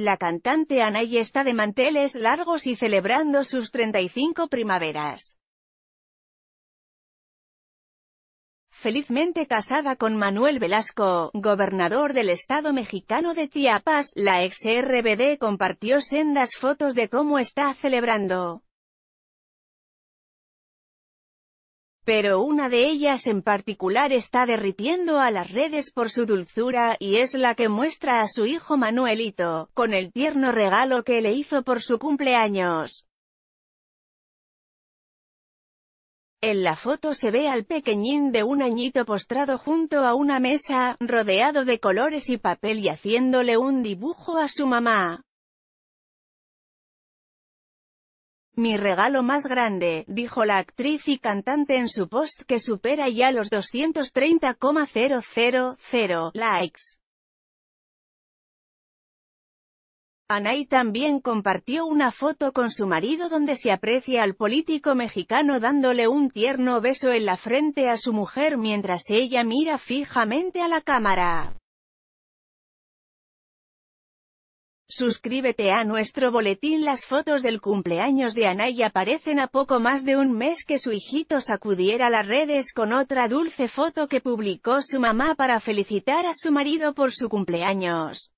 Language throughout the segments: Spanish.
La cantante Anay está de manteles largos y celebrando sus 35 primaveras. felizmente casada con Manuel Velasco, gobernador del estado mexicano de Chiapas, la ex-RBD compartió sendas fotos de cómo está celebrando. pero una de ellas en particular está derritiendo a las redes por su dulzura, y es la que muestra a su hijo Manuelito, con el tierno regalo que le hizo por su cumpleaños. En la foto se ve al pequeñín de un añito postrado junto a una mesa, rodeado de colores y papel y haciéndole un dibujo a su mamá. Mi regalo más grande, dijo la actriz y cantante en su post que supera ya los 230,000 likes. Anay también compartió una foto con su marido donde se aprecia al político mexicano dándole un tierno beso en la frente a su mujer mientras ella mira fijamente a la cámara. Suscríbete a nuestro boletín Las fotos del cumpleaños de Anaya aparecen a poco más de un mes que su hijito sacudiera las redes con otra dulce foto que publicó su mamá para felicitar a su marido por su cumpleaños.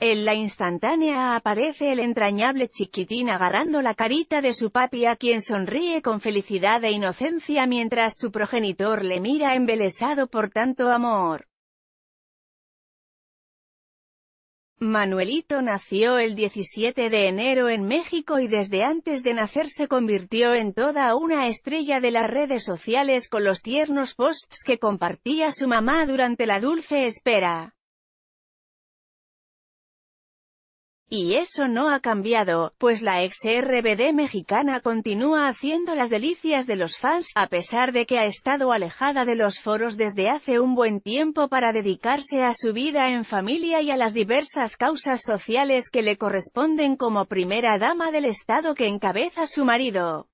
En la instantánea aparece el entrañable chiquitín agarrando la carita de su papi a quien sonríe con felicidad e inocencia mientras su progenitor le mira embelesado por tanto amor. Manuelito nació el 17 de enero en México y desde antes de nacer se convirtió en toda una estrella de las redes sociales con los tiernos posts que compartía su mamá durante la dulce espera. Y eso no ha cambiado, pues la ex RBD mexicana continúa haciendo las delicias de los fans, a pesar de que ha estado alejada de los foros desde hace un buen tiempo para dedicarse a su vida en familia y a las diversas causas sociales que le corresponden como primera dama del estado que encabeza su marido.